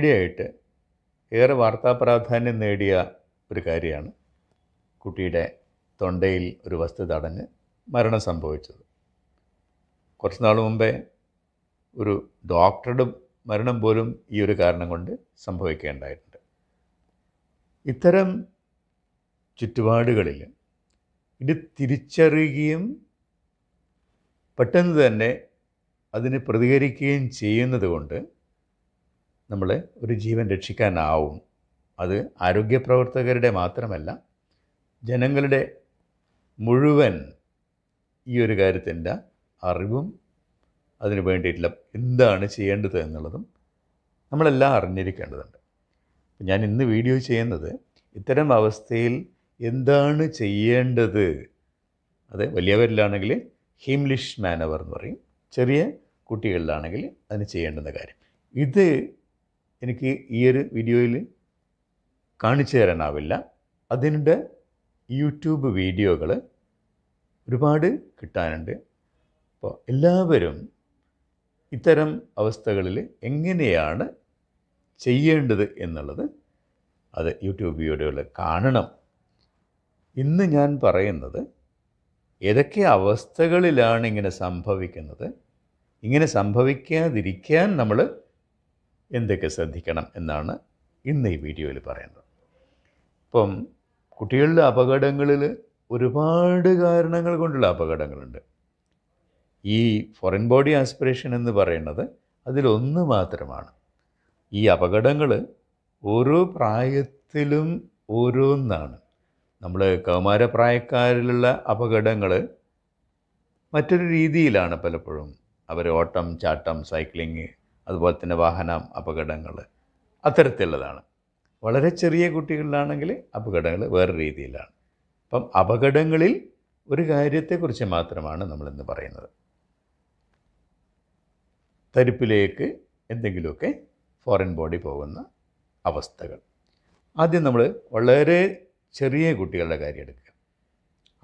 മീഡിയയായിട്ട് ഏറെ വാർത്താ പ്രാധാന്യം നേടിയ ഒരു കാര്യമാണ് കുട്ടിയുടെ തൊണ്ടയിൽ ഒരു വസ്തു തടഞ്ഞ് മരണം സംഭവിച്ചത് കുറച്ച് നാൾ മുമ്പേ ഒരു ഡോക്ടറുടെ മരണം പോലും ഈ ഒരു കാരണം കൊണ്ട് സംഭവിക്കേണ്ടായിട്ടുണ്ട് ഇത്തരം ചുറ്റുപാടുകളിൽ ഇത് തിരിച്ചറിയുകയും പെട്ടെന്ന് തന്നെ അതിന് പ്രതികരിക്കുകയും ചെയ്യുന്നത് കൊണ്ട് നമ്മൾ ഒരു ജീവൻ രക്ഷിക്കാനാവും അത് ആരോഗ്യപ്രവർത്തകരുടെ മാത്രമല്ല ജനങ്ങളുടെ മുഴുവൻ ഈ ഒരു കാര്യത്തിൻ്റെ അറിവും അതിന് വേണ്ടിയിട്ടുള്ള എന്താണ് ചെയ്യേണ്ടത് എന്നുള്ളതും നമ്മളെല്ലാം അറിഞ്ഞിരിക്കേണ്ടതുണ്ട് ഞാൻ ഇന്ന് വീഡിയോ ചെയ്യുന്നത് ഇത്തരം അവസ്ഥയിൽ എന്താണ് ചെയ്യേണ്ടത് അത് വലിയവരിലാണെങ്കിൽ ഹീംലിഷ് മാനവർ എന്ന് പറയും ചെറിയ കുട്ടികളിലാണെങ്കിൽ അതിന് ചെയ്യേണ്ടുന്ന കാര്യം ഇത് എനിക്ക് ഈ ഒരു വീഡിയോയിൽ കാണിച്ചു തരാനാവില്ല അതിൻ്റെ യൂട്യൂബ് വീഡിയോകൾ ഒരുപാട് കിട്ടാനുണ്ട് അപ്പോൾ എല്ലാവരും ഇത്തരം അവസ്ഥകളിൽ എങ്ങനെയാണ് ചെയ്യേണ്ടത് എന്നുള്ളത് അത് യൂട്യൂബ് വീഡിയോയിൽ കാണണം ഇന്ന് ഞാൻ പറയുന്നത് ഏതൊക്കെ അവസ്ഥകളിലാണ് ഇങ്ങനെ സംഭവിക്കുന്നത് ഇങ്ങനെ സംഭവിക്കാതിരിക്കാൻ നമ്മൾ എന്തൊക്കെ ശ്രദ്ധിക്കണം എന്നാണ് ഇന്ന് ഈ വീഡിയോയിൽ പറയുന്നത് ഇപ്പം കുട്ടികളിലെ അപകടങ്ങളിൽ ഒരുപാട് കാരണങ്ങൾ കൊണ്ടുള്ള അപകടങ്ങളുണ്ട് ഈ ഫോറിൻ ബോഡി ആസ്പിറേഷൻ എന്ന് പറയുന്നത് അതിലൊന്ന് മാത്രമാണ് ഈ അപകടങ്ങൾ ഓരോ പ്രായത്തിലും ഓരോന്നാണ് നമ്മൾ കൗമാരപ്രായക്കാരിലുള്ള അപകടങ്ങൾ മറ്റൊരു രീതിയിലാണ് പലപ്പോഴും അവർ ഓട്ടം ചാട്ടം സൈക്ലിങ് അതുപോലെ തന്നെ വാഹന അപകടങ്ങൾ അത്തരത്തിലുള്ളതാണ് വളരെ ചെറിയ കുട്ടികളിലാണെങ്കിൽ അപകടങ്ങൾ വേറെ രീതിയിലാണ് അപ്പം അപകടങ്ങളിൽ ഒരു കാര്യത്തെക്കുറിച്ച് മാത്രമാണ് നമ്മളിന്ന് പറയുന്നത് തരിപ്പിലേക്ക് എന്തെങ്കിലുമൊക്കെ ഫോറിൻ ബോഡി പോകുന്ന അവസ്ഥകൾ ആദ്യം നമ്മൾ വളരെ ചെറിയ കുട്ടികളുടെ കാര്യം എടുക്കുക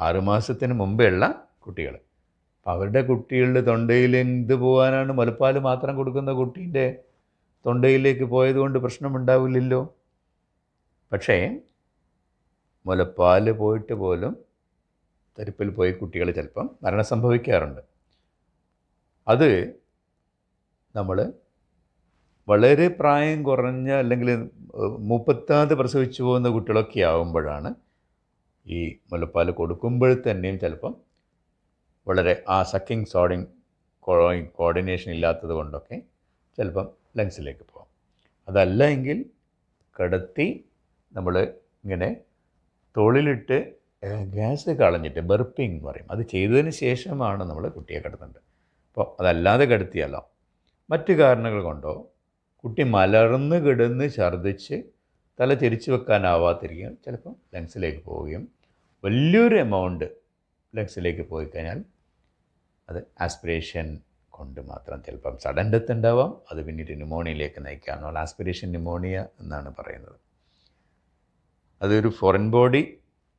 ആറുമാസത്തിന് മുമ്പേ ഉള്ള കുട്ടികൾ അവരുടെ കുട്ടികളുടെ തൊണ്ടയിൽ എന്ത് പോകാനാണ് മുലപ്പാൽ മാത്രം കൊടുക്കുന്ന കുട്ടീൻ്റെ തൊണ്ടയിലേക്ക് പോയതുകൊണ്ട് പ്രശ്നമുണ്ടാവില്ലല്ലോ പക്ഷേ മുലപ്പാൽ പോയിട്ട് പോലും തരിപ്പിൽ പോയി കുട്ടികൾ ചിലപ്പം മരണം സംഭവിക്കാറുണ്ട് അത് നമ്മൾ വളരെ പ്രായം കുറഞ്ഞ അല്ലെങ്കിൽ മുപ്പത്താമത് പ്രസവിച്ചു പോകുന്ന കുട്ടികളൊക്കെ ആവുമ്പോഴാണ് ഈ മുലപ്പാൽ കൊടുക്കുമ്പോൾ തന്നെയും ചിലപ്പം വളരെ ആ സക്കിങ് സോഡിങ് കോയിങ് കോർഡിനേഷൻ ഇല്ലാത്തത് കൊണ്ടൊക്കെ ചിലപ്പം ലങ്സിലേക്ക് പോകാം അതല്ല എങ്കിൽ കിടത്തി നമ്മൾ ഇങ്ങനെ തൊളിലിട്ട് ഗ്യാസ് കളഞ്ഞിട്ട് ബെർപ്പിംഗ് എന്ന് പറയും അത് ചെയ്തതിന് ശേഷമാണ് നമ്മൾ കുട്ടിയെ കിടത്തുന്നത് അപ്പോൾ അതല്ലാതെ കിടത്തിയല്ലോ മറ്റ് കാരണങ്ങൾ കൊണ്ടോ കുട്ടി മലർന്ന് കിടന്ന് ഛർദ്ദിച്ച് തല തിരിച്ചു വെക്കാനാവാത്തിരിക്കുകയും ചിലപ്പം ലങ്സിലേക്ക് പോവുകയും വലിയൊരു എമൗണ്ട് ലങ്സിലേക്ക് പോയി കഴിഞ്ഞാൽ അത് ആസ്പിറേഷൻ കൊണ്ട് മാത്രം ചിലപ്പം സഡൻ ഡെത്ത് ഉണ്ടാവാം അത് പിന്നീട് ന്യൂമോണിയയിലേക്ക് നയിക്കാമെന്നുള്ള ആസ്പിറേഷൻ ന്യൂമോണിയ എന്നാണ് പറയുന്നത് അതൊരു ഫോറിൻ ബോഡി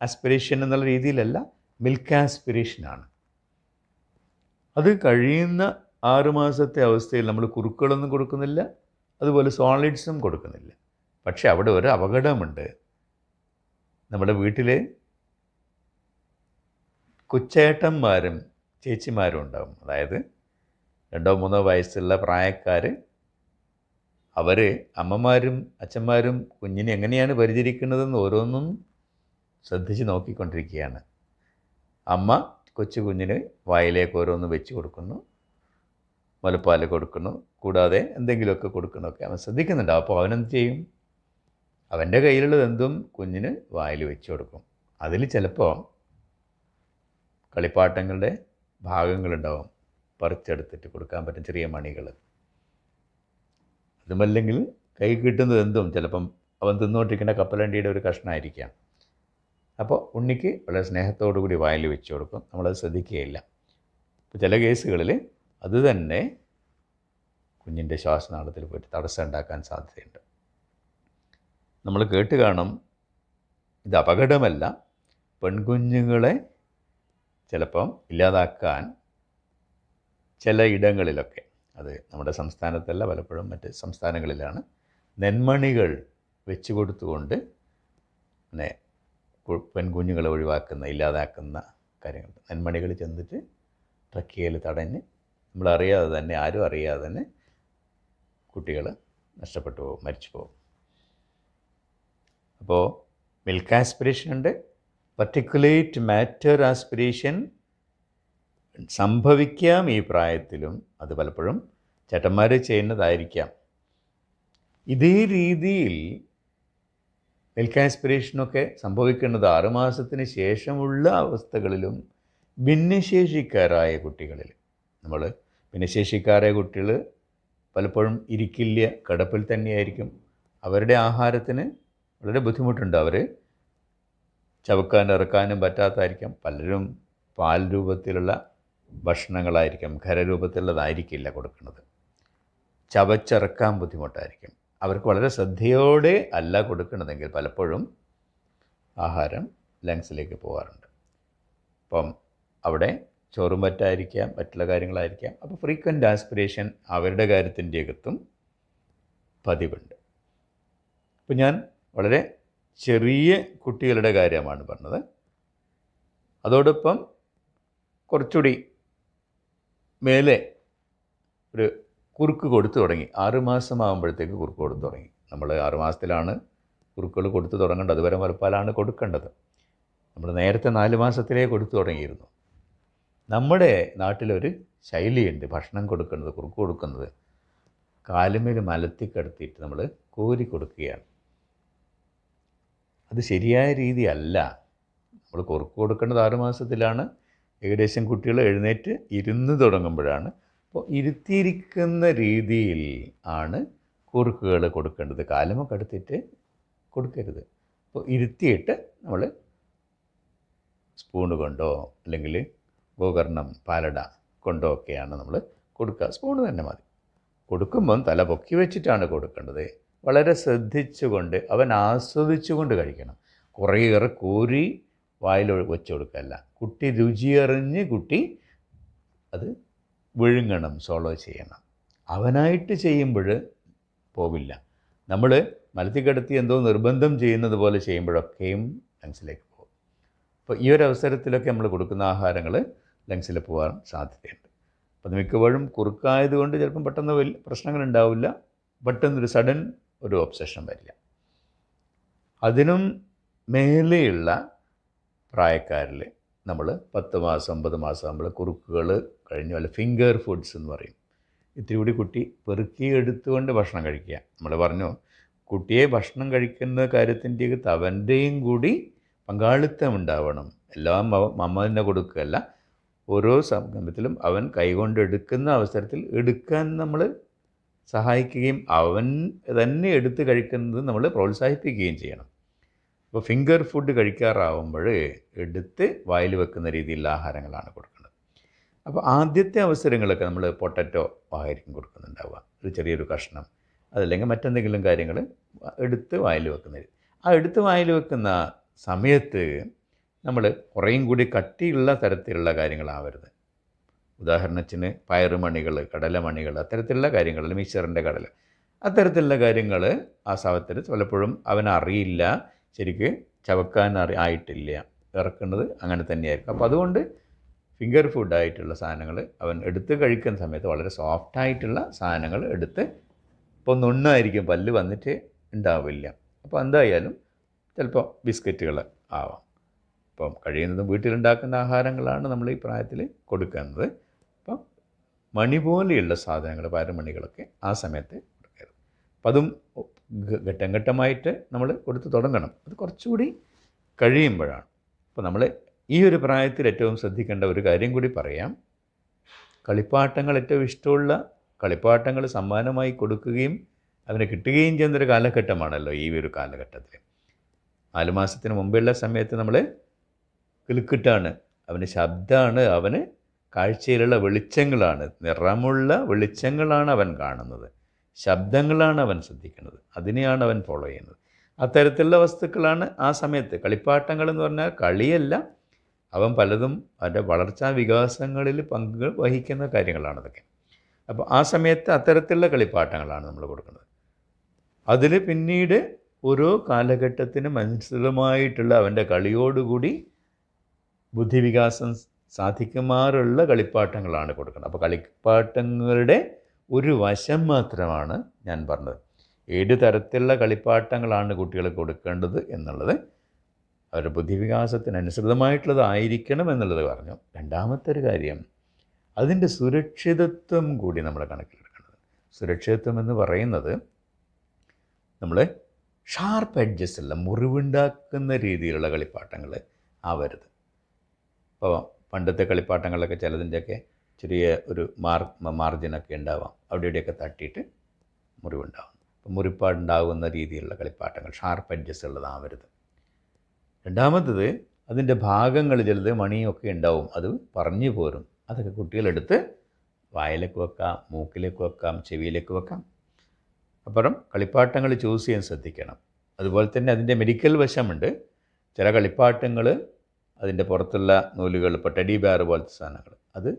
ആസ്പിറേഷൻ എന്നുള്ള രീതിയിലല്ല മിൽക്ക് ആസ്പിറേഷനാണ് അത് കഴിയുന്ന ആറുമാസത്തെ അവസ്ഥയിൽ നമ്മൾ കുറുക്കളൊന്നും കൊടുക്കുന്നില്ല അതുപോലെ സോളിഡ്സും കൊടുക്കുന്നില്ല പക്ഷേ അവിടെ ഒരു അപകടമുണ്ട് നമ്മുടെ വീട്ടിലെ കൊച്ചേട്ടന്മാരും ചേച്ചിമാരും ഉണ്ടാകും അതായത് രണ്ടോ മൂന്നോ വയസ്സുള്ള പ്രായക്കാർ അവർ അമ്മമാരും അച്ഛന്മാരും കുഞ്ഞിനെ എങ്ങനെയാണ് പരിചരിക്കുന്നതെന്ന് ഓരോന്നും ശ്രദ്ധിച്ച് നോക്കിക്കൊണ്ടിരിക്കുകയാണ് അമ്മ കൊച്ചു കുഞ്ഞിന് വായിലേക്ക് ഓരോന്ന് വെച്ച് കൊടുക്കുന്നു മുലപ്പാൽ കൊടുക്കുന്നു കൂടാതെ എന്തെങ്കിലുമൊക്കെ കൊടുക്കണമൊക്കെ അവൻ ശ്രദ്ധിക്കുന്നുണ്ട് അപ്പോൾ അവനെന്ത് ചെയ്യും അവൻ്റെ കയ്യിലുള്ളത് എന്തും കുഞ്ഞിന് വായിൽ വെച്ച് കൊടുക്കും അതിൽ ചിലപ്പോൾ കളിപ്പാട്ടങ്ങളുടെ ഭാഗങ്ങളുണ്ടാവും പറിച്ചെടുത്തിട്ട് കൊടുക്കാൻ പറ്റും ചെറിയ മണികൾ അതുമല്ലെങ്കിൽ കൈ കിട്ടുന്നത് എന്തും ചിലപ്പം അവൻ തിന്നുകൊണ്ടിരിക്കുന്ന കപ്പലണ്ടിയുടെ ഒരു കഷ്ണമായിരിക്കാം അപ്പോൾ ഉണ്ണിക്ക് വളരെ സ്നേഹത്തോടു കൂടി വായിൽ വെച്ച് കൊടുക്കും നമ്മളത് ശ്രദ്ധിക്കുകയില്ല ഇപ്പോൾ ചില കേസുകളിൽ അതുതന്നെ കുഞ്ഞിൻ്റെ ശ്വാസനാളത്തിൽ പോയിട്ട് തടസ്സം ഉണ്ടാക്കാൻ സാധ്യതയുണ്ട് നമ്മൾ കേട്ട് കാണും ഇത് അപകടമല്ല പെൺകുഞ്ഞുങ്ങളെ ചിലപ്പം ഇല്ലാതാക്കാൻ ചില ഇടങ്ങളിലൊക്കെ അത് നമ്മുടെ സംസ്ഥാനത്തല്ല പലപ്പോഴും മറ്റ് സംസ്ഥാനങ്ങളിലാണ് നെന്മണികൾ വെച്ച് കൊടുത്തുകൊണ്ട് പിന്നെ പെൺകുഞ്ഞുങ്ങളെ ഒഴിവാക്കുന്ന ഇല്ലാതാക്കുന്ന കാര്യങ്ങൾ നെന്മണികൾ ചെന്നിട്ട് ട്രക്കിയയിൽ തടഞ്ഞ് നമ്മളറിയാതെ തന്നെ ആരും അറിയാതെ തന്നെ കുട്ടികൾ നഷ്ടപ്പെട്ടു പോകും മരിച്ചു പോകും അപ്പോൾ മിൽക്ക് ആസ്പിറേഷൻ ഉണ്ട് പർട്ടിക്കുലേറ്റ് മാറ്റർ ആസ്പിരേഷൻ സംഭവിക്കാം ഈ പ്രായത്തിലും അത് പലപ്പോഴും ചേട്ടന്മാർ ചെയ്യുന്നതായിരിക്കാം ഇതേ രീതിയിൽ മിൽക്ക് ആസ്പിറേഷനൊക്കെ സംഭവിക്കുന്നത് ആറുമാസത്തിന് ശേഷമുള്ള അവസ്ഥകളിലും ഭിന്നശേഷിക്കാരായ കുട്ടികളിൽ നമ്മൾ ഭിന്നശേഷിക്കാരായ കുട്ടികൾ പലപ്പോഴും ഇരിക്കില്ല കിടപ്പിൽ തന്നെയായിരിക്കും അവരുടെ ആഹാരത്തിന് വളരെ ബുദ്ധിമുട്ടുണ്ട് അവർ ചവക്കാനും ഇറക്കാനും പറ്റാത്തതായിരിക്കാം പലരും പാൽ രൂപത്തിലുള്ള ഭക്ഷണങ്ങളായിരിക്കും ഖരരൂപത്തിലുള്ളതായിരിക്കില്ല കൊടുക്കുന്നത് ചവച്ചിറക്കാൻ ബുദ്ധിമുട്ടായിരിക്കും അവർക്ക് വളരെ ശ്രദ്ധയോടെ അല്ല കൊടുക്കുന്നതെങ്കിൽ പലപ്പോഴും ആഹാരം ലങ്സിലേക്ക് പോകാറുണ്ട് അപ്പം അവിടെ ചോറും പറ്റായിരിക്കാം മറ്റുള്ള കാര്യങ്ങളായിരിക്കാം അപ്പോൾ ഫ്രീക്വൻ്റ് ആസ്പിറേഷൻ അവരുടെ കാര്യത്തിൻ്റെ അകത്തും പതിവുണ്ട് അപ്പോൾ ഞാൻ വളരെ ചെറിയ കുട്ടികളുടെ കാര്യമാണ് പറഞ്ഞത് അതോടൊപ്പം കുറച്ചുകൂടി മേലെ ഒരു കുറുക്ക് കൊടുത്തു തുടങ്ങി ആറുമാസമാകുമ്പോഴത്തേക്ക് കുറുക്ക് കൊടുത്തു തുടങ്ങി നമ്മൾ ആറുമാസത്തിലാണ് കുറുക്കുകൾ കൊടുത്തു തുടങ്ങേണ്ടത് അതുവരെ മുലപ്പാലാണ് കൊടുക്കേണ്ടത് നമ്മൾ നേരത്തെ നാല് മാസത്തിലേ കൊടുത്തു തുടങ്ങിയിരുന്നു നമ്മുടെ നാട്ടിലൊരു ശൈലിയുണ്ട് ഭക്ഷണം കൊടുക്കുന്നത് കുറുക്ക് കൊടുക്കുന്നത് കാലുമേൽ മലത്തി നമ്മൾ കോരി കൊടുക്കുകയാണ് അത് ശരിയായ രീതിയല്ല നമ്മൾ കുറുക്ക് കൊടുക്കേണ്ടത് ആറ് മാസത്തിലാണ് ഏകദേശം കുട്ടികൾ എഴുന്നേറ്റ് ഇരുന്ന് തുടങ്ങുമ്പോഴാണ് അപ്പോൾ ഇരുത്തിയിരിക്കുന്ന രീതിയിൽ ആണ് കുറുക്കുകൾ കൊടുക്കേണ്ടത് കാലമ അടുത്തിട്ട് കൊടുക്കരുത് അപ്പോൾ ഇരുത്തിയിട്ട് നമ്മൾ സ്പൂൺ കൊണ്ടോ അല്ലെങ്കിൽ ഗോകർണം പാലട കൊണ്ടോ ഒക്കെയാണ് നമ്മൾ കൊടുക്കുക സ്പൂൺ തന്നെ മതി കൊടുക്കുമ്പം തല പൊക്കി വെച്ചിട്ടാണ് കൊടുക്കേണ്ടത് വളരെ ശ്രദ്ധിച്ചുകൊണ്ട് അവൻ ആസ്വദിച്ചുകൊണ്ട് കഴിക്കണം കുറേയേറെ കോരി വായിൽ വെച്ചു കൊടുക്കല്ല കുട്ടി രുചിയറിഞ്ഞ് കുട്ടി അത് വിഴുങ്ങണം സോളോ ചെയ്യണം അവനായിട്ട് ചെയ്യുമ്പോൾ പോവില്ല നമ്മൾ മലത്തിൽ കിടത്തി എന്തോ നിർബന്ധം ചെയ്യുന്നത് പോലെ ചെയ്യുമ്പോഴൊക്കെയും ലങ്സിലേക്ക് പോകും അപ്പോൾ ഈ ഒരു അവസരത്തിലൊക്കെ നമ്മൾ കൊടുക്കുന്ന ആഹാരങ്ങൾ ലങ്സിൽ പോകാൻ സാധ്യതയുണ്ട് അപ്പോൾ അത് മിക്കപ്പോഴും കുറുക്കായതുകൊണ്ട് ചിലപ്പം പെട്ടെന്ന് വലിയ പ്രശ്നങ്ങളുണ്ടാവില്ല പെട്ടെന്നൊരു സഡൻ ഒരു ഒബ്സഷൻ വരില്ല അതിനും മേലെയുള്ള പ്രായക്കാരിൽ നമ്മൾ പത്ത് മാസം അമ്പത് മാസം നമ്മൾ കുറുക്കുകൾ കഴിഞ്ഞു അല്ല ഫിംഗർ ഫുഡ്സ് എന്ന് പറയും ഇത്തിരി കൂടി കുട്ടി പെറുക്കി എടുത്തുകൊണ്ട് ഭക്ഷണം കഴിക്കുക നമ്മൾ പറഞ്ഞു കുട്ടിയെ ഭക്ഷണം കഴിക്കുന്ന കാര്യത്തിൻ്റെയൊക്കെ തവൻ്റെയും കൂടി പങ്കാളിത്തം ഉണ്ടാവണം എല്ലാം മമ്മ തന്നെ കൊടുക്കുകയല്ല ഓരോ സംഗമത്തിലും അവൻ കൈകൊണ്ടെടുക്കുന്ന അവസരത്തിൽ എടുക്കാൻ നമ്മൾ സഹായിക്കുകയും അവൻ തന്നെ എടുത്ത് കഴിക്കുന്നത് നമ്മൾ പ്രോത്സാഹിപ്പിക്കുകയും ചെയ്യണം അപ്പോൾ ഫിംഗർ ഫുഡ് കഴിക്കാറാവുമ്പോൾ എടുത്ത് വായിൽ വെക്കുന്ന രീതിയിലുള്ള ആഹാരങ്ങളാണ് കൊടുക്കുന്നത് അപ്പോൾ ആദ്യത്തെ അവസരങ്ങളൊക്കെ നമ്മൾ പൊട്ടറ്റോ ആയിരിക്കും കൊടുക്കുന്നുണ്ടാവുക ഒരു ചെറിയൊരു കഷ്ണം അതല്ലെങ്കിൽ മറ്റെന്തെങ്കിലും കാര്യങ്ങൾ എടുത്ത് വായിൽ വെക്കുന്ന ആ എടുത്ത് വായിൽ വെക്കുന്ന സമയത്ത് നമ്മൾ കുറേയും കൂടി കട്ടിയുള്ള തരത്തിലുള്ള കാര്യങ്ങളാവരുത് ഉദാഹരണത്തിന് കടല മണികൾ അത്തരത്തിലുള്ള കാര്യങ്ങളിൽ മിക്സറിൻ്റെ കടല അത്തരത്തിലുള്ള കാര്യങ്ങൾ ആ ശവത്തിന് പലപ്പോഴും അവനറിയില്ല ശരിക്ക് ചവക്കാൻ അറി ആയിട്ടില്ല ഇറക്കുന്നത് അങ്ങനെ തന്നെയായിരിക്കും അപ്പോൾ അതുകൊണ്ട് ഫിംഗർ ഫുഡായിട്ടുള്ള സാധനങ്ങൾ അവൻ എടുത്ത് കഴിക്കുന്ന സമയത്ത് വളരെ സോഫ്റ്റായിട്ടുള്ള സാധനങ്ങൾ എടുത്ത് ഇപ്പോൾ നുണ്ണായിരിക്കും പല്ല് വന്നിട്ട് ഉണ്ടാവില്ല അപ്പോൾ എന്തായാലും ചിലപ്പോൾ ബിസ്ക്കറ്റുകൾ ആവാം അപ്പം കഴിയുന്നതും വീട്ടിലുണ്ടാക്കുന്ന ആഹാരങ്ങളാണ് നമ്മൾ ഈ പ്രായത്തിൽ കൊടുക്കുന്നത് മണി പോലെയുള്ള സാധനങ്ങൾ പാരമണികളൊക്കെ ആ സമയത്ത് കൊടുക്കരുത് അപ്പം അതും ഘട്ടം ഘട്ടമായിട്ട് നമ്മൾ കൊടുത്ത് തുടങ്ങണം അത് കുറച്ചുകൂടി കഴിയുമ്പോഴാണ് അപ്പോൾ നമ്മൾ ഈ ഒരു പ്രായത്തിൽ ഏറ്റവും ശ്രദ്ധിക്കേണ്ട ഒരു കാര്യം കൂടി പറയാം കളിപ്പാട്ടങ്ങൾ ഏറ്റവും ഇഷ്ടമുള്ള കളിപ്പാട്ടങ്ങൾ സമ്മാനമായി കൊടുക്കുകയും അവന് കിട്ടുകയും ചെയ്യുന്നൊരു കാലഘട്ടമാണല്ലോ ഈ ഒരു കാലഘട്ടത്തിൽ നാല് മാസത്തിന് മുമ്പുള്ള സമയത്ത് നമ്മൾ കിളുക്കിട്ടാണ് അവന് ശബ്ദമാണ് അവന് കാഴ്ചയിലുള്ള വെളിച്ചങ്ങളാണ് നിറമുള്ള വെളിച്ചങ്ങളാണ് അവൻ കാണുന്നത് ശബ്ദങ്ങളാണ് അവൻ ശ്രദ്ധിക്കുന്നത് അതിനെയാണ് അവൻ ഫോളോ ചെയ്യുന്നത് അത്തരത്തിലുള്ള വസ്തുക്കളാണ് ആ സമയത്ത് കളിപ്പാട്ടങ്ങൾ എന്ന് പറഞ്ഞാൽ കളിയല്ല അവൻ പലതും അവൻ്റെ വളർച്ചാ വികാസങ്ങളിൽ പങ്ക് വഹിക്കുന്ന കാര്യങ്ങളാണ് അതൊക്കെ അപ്പോൾ ആ സമയത്ത് അത്തരത്തിലുള്ള കളിപ്പാട്ടങ്ങളാണ് നമ്മൾ കൊടുക്കുന്നത് അതിൽ പിന്നീട് ഓരോ കാലഘട്ടത്തിന് മനസ്സിലുമായിട്ടുള്ള അവൻ്റെ കളിയോടുകൂടി ബുദ്ധിവികാസം സാധിക്കുമാറുള്ള കളിപ്പാട്ടങ്ങളാണ് കൊടുക്കുന്നത് അപ്പോൾ കളിപ്പാട്ടങ്ങളുടെ ഒരു വശം മാത്രമാണ് ഞാൻ പറഞ്ഞത് ഏത് തരത്തിലുള്ള കളിപ്പാട്ടങ്ങളാണ് കുട്ടികൾ കൊടുക്കേണ്ടത് എന്നുള്ളത് അവരുടെ ബുദ്ധിവികാസത്തിനനുസൃതമായിട്ടുള്ളതായിരിക്കണം എന്നുള്ളത് പറഞ്ഞു രണ്ടാമത്തെ ഒരു കാര്യം അതിൻ്റെ സുരക്ഷിതത്വം കൂടി നമ്മൾ കണക്കിലെടുക്കണം സുരക്ഷിതത്വം എന്ന് പറയുന്നത് നമ്മൾ ഷാർപ്പ് എഡ്ജസ് അല്ല മുറിവുണ്ടാക്കുന്ന രീതിയിലുള്ള കളിപ്പാട്ടങ്ങൾ ആവരുത് അപ്പോൾ പണ്ടത്തെ കളിപ്പാട്ടങ്ങളിലൊക്കെ ചിലതിൻ്റെയൊക്കെ ചെറിയ ഒരു മാർ മാർജിനൊക്കെ ഉണ്ടാവാം അവിടെ ഇവിടെയൊക്കെ തട്ടിയിട്ട് മുറിവുണ്ടാവും അപ്പം മുറിപ്പാടുണ്ടാകുന്ന രീതിയിലുള്ള കളിപ്പാട്ടങ്ങൾ ഷാർപ്പ് അഡ്ജസ്റ്റ് ഉള്ളതാവരുത് രണ്ടാമത്തത് അതിൻ്റെ ഭാഗങ്ങൾ ചിലത് മണിയൊക്കെ ഉണ്ടാവും അത് പറഞ്ഞു പോരും അതൊക്കെ കുട്ടികളെടുത്ത് വായിലേക്ക് വെക്കാം മൂക്കിലേക്ക് വെക്കാം ചെവിയിലേക്ക് വെക്കാം അപ്പുറം കളിപ്പാട്ടങ്ങൾ ചൂസ് ചെയ്യാൻ ശ്രദ്ധിക്കണം അതുപോലെ തന്നെ അതിൻ്റെ മെഡിക്കൽ വശമുണ്ട് ചില കളിപ്പാട്ടങ്ങൾ അതിൻ്റെ പുറത്തുള്ള നൂലുകൾ ഇപ്പോൾ ടെഡി ബാർ പോലത്തെ സാധനങ്ങൾ അത്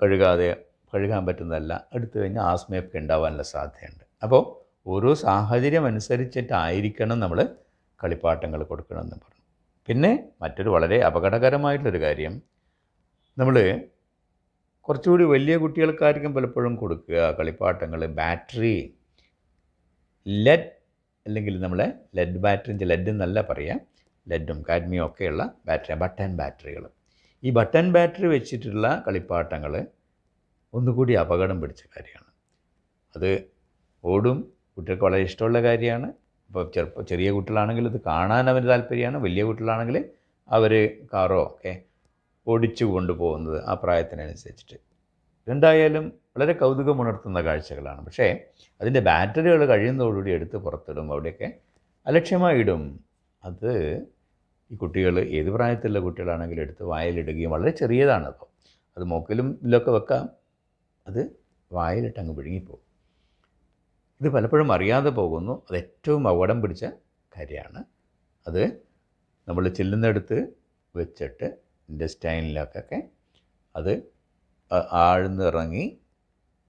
കഴുകാതെ കഴുകാൻ പറ്റുന്നതല്ല എടുത്തു കഴിഞ്ഞാൽ ആസ്മയൊക്കെ ഉണ്ടാവാനുള്ള സാധ്യതയുണ്ട് അപ്പോൾ ഓരോ സാഹചര്യം അനുസരിച്ചിട്ടായിരിക്കണം നമ്മൾ കളിപ്പാട്ടങ്ങൾ കൊടുക്കണമെന്ന് പറഞ്ഞു പിന്നെ മറ്റൊരു വളരെ അപകടകരമായിട്ടുള്ളൊരു കാര്യം നമ്മൾ കുറച്ചുകൂടി വലിയ കുട്ടികൾക്കായിരിക്കും പലപ്പോഴും കൊടുക്കുക കളിപ്പാട്ടങ്ങൾ ബാറ്ററി ലെഡ് അല്ലെങ്കിൽ നമ്മളെ ലെഡ് ബാറ്ററി ലെഡ് എന്നല്ല പറയാം ലെഡും കാഡ്മിയും ഒക്കെയുള്ള ബാറ്ററി ബട്ടൺ ബാറ്ററികൾ ഈ ബട്ടൺ ബാറ്ററി വെച്ചിട്ടുള്ള കളിപ്പാട്ടങ്ങൾ ഒന്നുകൂടി അപകടം പിടിച്ച കാര്യമാണ് അത് ഓടും കുട്ടികൾക്ക് വളരെ ഇഷ്ടമുള്ള കാര്യമാണ് ഇപ്പോൾ ചെറുപ്പം ചെറിയ കുട്ടികളാണെങ്കിൽ ഇത് കാണാൻ അവർ താല്പര്യമാണ് വലിയ കുട്ടികളാണെങ്കിൽ അവർ കാറോ ഒക്കെ ഓടിച്ചു കൊണ്ടുപോകുന്നത് ആ പ്രായത്തിനനുസരിച്ചിട്ട് രണ്ടായാലും വളരെ കൗതുകമുണർത്തുന്ന കാഴ്ചകളാണ് പക്ഷേ അതിൻ്റെ ബാറ്ററികൾ കഴിയുന്നതോടുകൂടി എടുത്ത് പുറത്തിടും അവിടെയൊക്കെ അലക്ഷ്യമായി ഇടും അത് ഈ കുട്ടികൾ ഏത് പ്രായത്തിലുള്ള കുട്ടികളാണെങ്കിലും എടുത്ത് വായലിടുകയും വളരെ ചെറിയതാണ് അപ്പോൾ അത് മൂക്കിലും ഇതിലൊക്കെ വെക്കാം അത് വായലിട്ട് അങ്ങ് വിഴുങ്ങിപ്പോകും ഇത് പലപ്പോഴും അറിയാതെ പോകുന്നു അത് ഏറ്റവും അപകടം പിടിച്ച കാര്യമാണ് അത് നമ്മൾ ചെല്ലുന്നെടുത്ത് വെച്ചിട്ട് ഇൻഡസ്റ്റൈനിലൊക്കെ അത് ആഴ്ന്നിറങ്ങി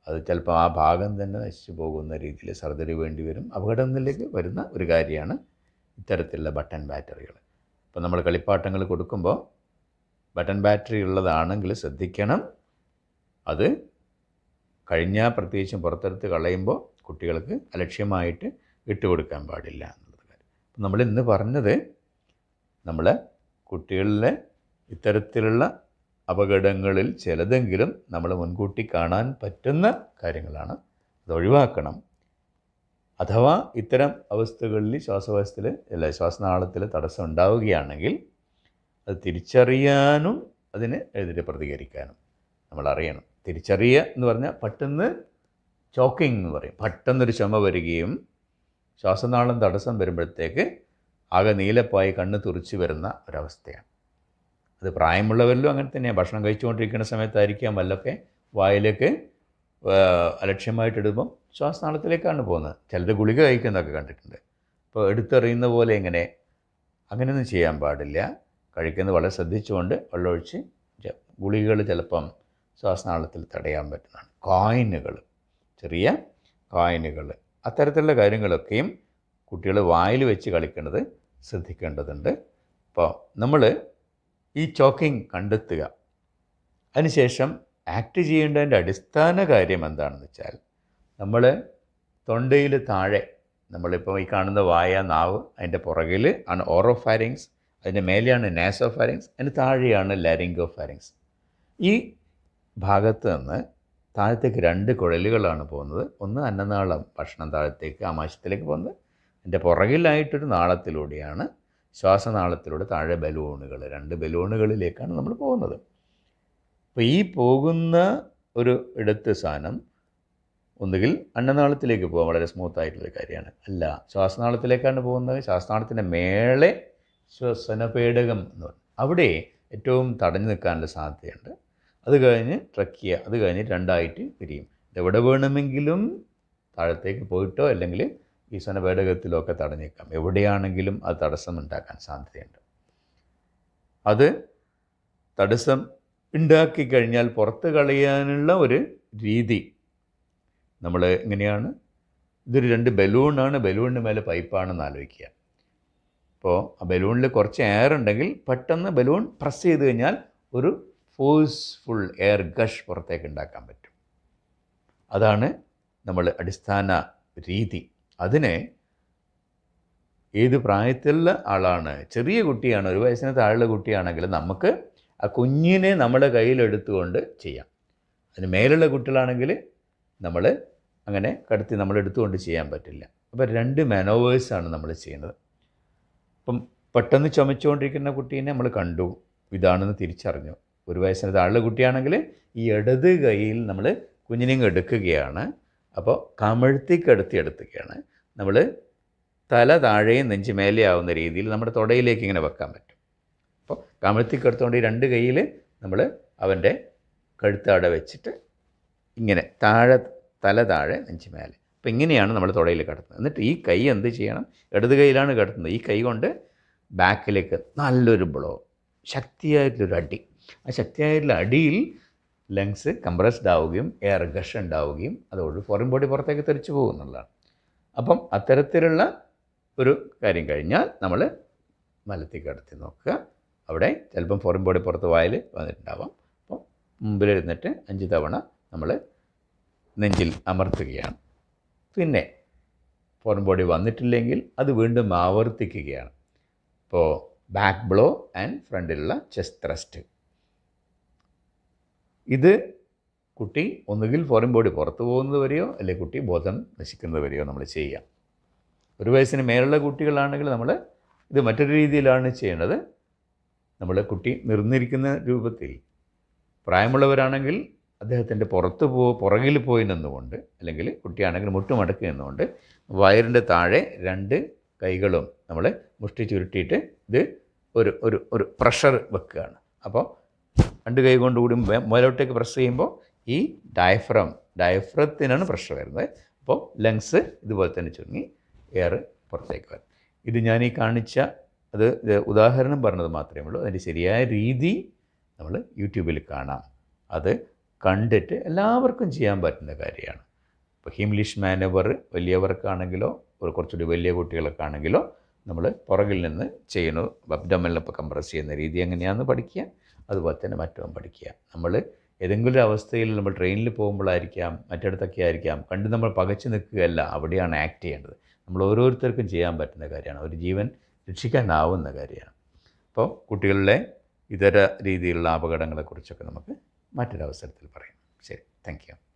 അത് ചിലപ്പോൾ ആ ഭാഗം തന്നെ നശിച്ചു പോകുന്ന രീതിയിൽ സർജറി വേണ്ടി വരും അപകടങ്ങളിലേക്ക് വരുന്ന ഒരു കാര്യമാണ് ഇത്തരത്തിലുള്ള ബട്ടൺ ബാറ്ററികൾ അപ്പോൾ നമ്മൾ കളിപ്പാട്ടങ്ങൾ കൊടുക്കുമ്പോൾ ബട്ടൺ ബാറ്ററി ഉള്ളതാണെങ്കിൽ ശ്രദ്ധിക്കണം അത് കഴിഞ്ഞാൽ പ്രത്യേകിച്ചും പുറത്തെടുത്ത് കളയുമ്പോൾ കുട്ടികൾക്ക് അലക്ഷ്യമായിട്ട് ഇട്ടുകൊടുക്കാൻ പാടില്ല എന്നുള്ളത് കാര്യം അപ്പം നമ്മൾ ഇന്ന് പറഞ്ഞത് നമ്മൾ കുട്ടികളിലെ ഇത്തരത്തിലുള്ള അപകടങ്ങളിൽ ചിലതെങ്കിലും നമ്മൾ മുൻകൂട്ടി കാണാൻ പറ്റുന്ന കാര്യങ്ങളാണ് അത് ഒഴിവാക്കണം അഥവാ ഇത്തരം അവസ്ഥകളിൽ ശ്വാസവാസത്തിൽ അല്ല ശ്വാസനാളത്തിൽ തടസ്സം ഉണ്ടാവുകയാണെങ്കിൽ അത് തിരിച്ചറിയാനും അതിനെ എതിരെ പ്രതികരിക്കാനും നമ്മൾ അറിയണം തിരിച്ചറിയുക എന്ന് പറഞ്ഞാൽ പെട്ടെന്ന് ചോക്കിംഗ് എന്ന് പറയും പെട്ടെന്നൊരു ചുമ വരികയും ശ്വാസനാളം തടസ്സം വരുമ്പോഴത്തേക്ക് ആകെ നീലപ്പായി കണ്ണ് തുറിച്ച് വരുന്ന ഒരവസ്ഥയാണ് അത് പ്രായമുള്ളവരിലും അങ്ങനെ തന്നെയാണ് ഭക്ഷണം കഴിച്ചുകൊണ്ടിരിക്കുന്ന സമയത്തായിരിക്കാം വല്ലൊക്കെ വായിലേക്ക് അലക്ഷ്യമായിട്ടിടുമ്പം ശ്വാസനാളത്തിലേക്കാണ് പോകുന്നത് ചിലത് ഗുളിക കഴിക്കുന്നതൊക്കെ കണ്ടിട്ടുണ്ട് അപ്പോൾ എടുത്തെറിയുന്ന പോലെ എങ്ങനെ അങ്ങനെയൊന്നും ചെയ്യാൻ പാടില്ല കഴിക്കുന്നത് വളരെ ശ്രദ്ധിച്ചുകൊണ്ട് വെള്ളമൊഴിച്ച് ഗുളികകൾ ചിലപ്പം ശ്വാസനാളത്തിൽ തടയാൻ പറ്റുന്നതാണ് കോയിനുകൾ ചെറിയ കോയിനുകൾ അത്തരത്തിലുള്ള കാര്യങ്ങളൊക്കെയും കുട്ടികൾ വായിൽ വെച്ച് കളിക്കേണ്ടത് ശ്രദ്ധിക്കേണ്ടതുണ്ട് അപ്പോൾ നമ്മൾ ഈ ചോക്കിംഗ് കണ്ടെത്തുക അതിനുശേഷം ആക്ട് ചെയ്യേണ്ടതിൻ്റെ അടിസ്ഥാന കാര്യം എന്താണെന്ന് വെച്ചാൽ നമ്മൾ തൊണ്ടയിൽ താഴെ നമ്മളിപ്പോൾ ഈ കാണുന്ന വായ നാവ് അതിൻ്റെ പുറകിൽ ആണ് ഓറോ ഫാരിങ്സ് അതിൻ്റെ മേലെയാണ് നാസോ ഫാരിങ്സ് അതിന് താഴെയാണ് ലാരിംഗോ ഫാരിങ്സ് ഈ ഭാഗത്ത് നിന്ന് താഴത്തേക്ക് രണ്ട് കുഴലുകളാണ് പോകുന്നത് ഒന്ന് അന്നനാളം ഭക്ഷണം താഴത്തേക്ക് ആമാശത്തിലേക്ക് പോകുന്നത് അതിൻ്റെ പുറകിലായിട്ടൊരു നാളത്തിലൂടെയാണ് ശ്വാസനാളത്തിലൂടെ താഴെ ബലൂണുകൾ രണ്ട് ബലൂണുകളിലേക്കാണ് നമ്മൾ പോകുന്നത് അപ്പോൾ ഈ പോകുന്ന ഒരു ഇടത്ത് സാധനം ഒന്നുകിൽ അന്നനാളത്തിലേക്ക് പോകാൻ വളരെ സ്മൂത്ത് ആയിട്ടുള്ള കാര്യമാണ് അല്ല ശ്വാസനാളത്തിലേക്കാണ് പോകുന്നത് ശ്വാസനാളത്തിൻ്റെ മേളെ ശ്വസനപേടകം എന്ന് പറയും അവിടെ ഏറ്റവും തടഞ്ഞു നിൽക്കാനുള്ള സാധ്യതയുണ്ട് അത് കഴിഞ്ഞ് ട്രക്ക് ചെയ്യുക അത് കഴിഞ്ഞ് രണ്ടായിട്ട് പിരിയും എവിടെ വേണമെങ്കിലും താഴത്തേക്ക് പോയിട്ടോ അല്ലെങ്കിൽ ഈ സ്വനപേടകത്തിലോ ഒക്കെ നിൽക്കാം എവിടെയാണെങ്കിലും അത് തടസ്സം ഉണ്ടാക്കാൻ സാധ്യതയുണ്ട് അത് തടസ്സം ഉണ്ടാക്കി കഴിഞ്ഞാൽ പുറത്ത് കളയാനുള്ള ഒരു രീതി നമ്മൾ എങ്ങനെയാണ് ഇതൊരു രണ്ട് ബലൂണാണ് ബലൂണിന് മേലെ പൈപ്പാണെന്ന് ആലോചിക്കുക അപ്പോൾ ആ ബലൂണിൽ കുറച്ച് എയർ ഉണ്ടെങ്കിൽ പെട്ടെന്ന് ബലൂൺ പ്രസ് ചെയ്ത് കഴിഞ്ഞാൽ ഒരു ഫോഴ്സ്ഫുൾ എയർ ഗഷ് പുറത്തേക്ക് ഉണ്ടാക്കാൻ പറ്റും അതാണ് നമ്മൾ അടിസ്ഥാന രീതി അതിനെ ഏത് പ്രായത്തിലുള്ള ആളാണ് ചെറിയ കുട്ടിയാണ് ഒരു വയസ്സിന് താഴെയുള്ള കുട്ടിയാണെങ്കിൽ നമുക്ക് ആ കുഞ്ഞിനെ നമ്മുടെ കയ്യിലെടുത്തുകൊണ്ട് ചെയ്യാം അതിന് മേലുള്ള കുട്ടികളാണെങ്കിൽ നമ്മൾ അങ്ങനെ കടത്തി നമ്മൾ എടുത്തുകൊണ്ട് ചെയ്യാൻ പറ്റില്ല അപ്പോൾ രണ്ട് മാനോവേഴ്സാണ് നമ്മൾ ചെയ്യുന്നത് അപ്പം പെട്ടെന്ന് ചുമച്ചുകൊണ്ടിരിക്കുന്ന കുട്ടീനെ നമ്മൾ കണ്ടു ഇതാണെന്ന് തിരിച്ചറിഞ്ഞു ഒരു വയസ്സിന് താഴെ കുട്ടിയാണെങ്കിൽ ഈ ഇടത് കൈയിൽ നമ്മൾ കുഞ്ഞിനെയും എടുക്കുകയാണ് അപ്പോൾ കമഴ്ത്തി കടത്തി എടുത്തുകയാണ് നമ്മൾ തല താഴെയും നെഞ്ച് മേലെയാവുന്ന ആവുന്ന രീതിയിൽ നമ്മുടെ തുടയിലേക്ക് ഇങ്ങനെ വെക്കാൻ പറ്റും അപ്പോൾ കമഴ്ത്തി കടത്തുകൊണ്ട് ഈ രണ്ട് കൈയിൽ നമ്മൾ അവൻ്റെ കഴുത്താടെ വെച്ചിട്ട് ഇങ്ങനെ താഴെ തല താഴെ നെഞ്ച് മേലെ അപ്പോൾ ഇങ്ങനെയാണ് നമ്മൾ തുടയിൽ കിടത്തുന്നത് എന്നിട്ട് ഈ കൈ എന്ത് ചെയ്യണം ഇടത് കൈയിലാണ് കിടത്തുന്നത് ഈ കൈ കൊണ്ട് ബാക്കിലേക്ക് നല്ലൊരു ബ്ലോ ശക്തിയായിട്ടുള്ളൊരു അടി ആ ശക്തിയായിട്ടുള്ള അടിയിൽ ലങ്സ് കംപ്രസ്ഡ് ആവുകയും എയർ ഗഷ് ഉണ്ടാവുകയും അതോട് ഫോറിൻ ബോഡി പുറത്തേക്ക് തെറിച്ചു പോകുന്നുള്ളതാണ് അപ്പം അത്തരത്തിലുള്ള ഒരു കാര്യം കഴിഞ്ഞാൽ നമ്മൾ മലത്തിൽ കിടത്തി നോക്കുക അവിടെ ചിലപ്പം ഫോറിൻ ബോഡി പുറത്ത് വായിൽ വന്നിട്ടുണ്ടാവാം അപ്പം മുമ്പിലിരുന്നിട്ട് അഞ്ച് തവണ നമ്മൾ നെഞ്ചിൽ അമർത്തുകയാണ് പിന്നെ ഫോറിൻ ബോഡി വന്നിട്ടില്ലെങ്കിൽ അത് വീണ്ടും ആവർത്തിക്കുകയാണ് ഇപ്പോൾ ബാക്ക് ബ്ലോ ആൻഡ് ഫ്രണ്ടിലുള്ള ചെസ്റ്റ് ത്രസ്റ്റ് ഇത് കുട്ടി ഒന്നുകിൽ ഫോറിൻ ബോഡി പുറത്തു പോകുന്നത് വരെയോ അല്ലെങ്കിൽ കുട്ടി ബോധം നശിക്കുന്നത് വരെയോ നമ്മൾ ചെയ്യാം ഒരു വയസ്സിന് മേലുള്ള കുട്ടികളാണെങ്കിൽ നമ്മൾ ഇത് മറ്റൊരു രീതിയിലാണ് ചെയ്യേണ്ടത് നമ്മൾ കുട്ടി നിർന്നിരിക്കുന്ന രൂപത്തിൽ പ്രായമുള്ളവരാണെങ്കിൽ അദ്ദേഹത്തിൻ്റെ പുറത്ത് പോ പുറകിൽ പോയി നിന്നുകൊണ്ട് അല്ലെങ്കിൽ കുട്ടിയാണെങ്കിൽ മുട്ടുമടക്കി നിന്നുകൊണ്ട് വയറിൻ്റെ താഴെ രണ്ട് കൈകളും നമ്മൾ മുഷ്ടി ചുരുട്ടിയിട്ട് ഇത് ഒരു ഒരു ഒരു പ്രഷർ വെക്കുകയാണ് അപ്പോൾ രണ്ട് കൈ കൂടി മുതലോട്ടേക്ക് പ്രസ് ചെയ്യുമ്പോൾ ഈ ഡയഫ്രം ഡയഫ്രത്തിനാണ് പ്രഷർ വരുന്നത് അപ്പോൾ ലങ്സ് ഇതുപോലെ തന്നെ ചുരുങ്ങി എയർ പുറത്തേക്ക് വരും ഇത് ഞാൻ ഈ കാണിച്ച അത് ഉദാഹരണം പറഞ്ഞത് മാത്രമേ ഉള്ളൂ അതിൻ്റെ ശരിയായ രീതി നമ്മൾ യൂട്യൂബിൽ കാണാം അത് കണ്ടിട്ട് എല്ലാവർക്കും ചെയ്യാൻ പറ്റുന്ന കാര്യമാണ് ഇപ്പോൾ ഹിംഗ്ലീഷ് മാനവർ വലിയവർക്കാണെങ്കിലോ ഒരു കുറച്ചുകൂടി വലിയ കുട്ടികളൊക്കെ ആണെങ്കിലോ നമ്മൾ പുറകിൽ നിന്ന് ചെയ്യുന്നു അബ്ഡമലിനൊപ്പം കംപ്രസ് ചെയ്യുന്ന രീതി എങ്ങനെയാണെന്ന് പഠിക്കുക അതുപോലെ തന്നെ മറ്റൊന്നും പഠിക്കുക നമ്മൾ ഏതെങ്കിലും ഒരു അവസ്ഥയിൽ നമ്മൾ ട്രെയിനിൽ പോകുമ്പോഴായിരിക്കാം മറ്റിടത്തൊക്കെ ആയിരിക്കാം കണ്ട് നമ്മൾ പകച്ചു നിൽക്കുകയല്ല അവിടെയാണ് ആക്ട് ചെയ്യേണ്ടത് നമ്മൾ ഓരോരുത്തർക്കും ചെയ്യാൻ പറ്റുന്ന കാര്യമാണ് ഒരു ജീവൻ രക്ഷിക്കാനാവുന്ന കാര്യമാണ് അപ്പോൾ കുട്ടികളുടെ ഇതര രീതിയിലുള്ള അപകടങ്ങളെക്കുറിച്ചൊക്കെ നമുക്ക് മറ്റൊരവസരത്തിൽ പറയും ശരി താങ്ക് യു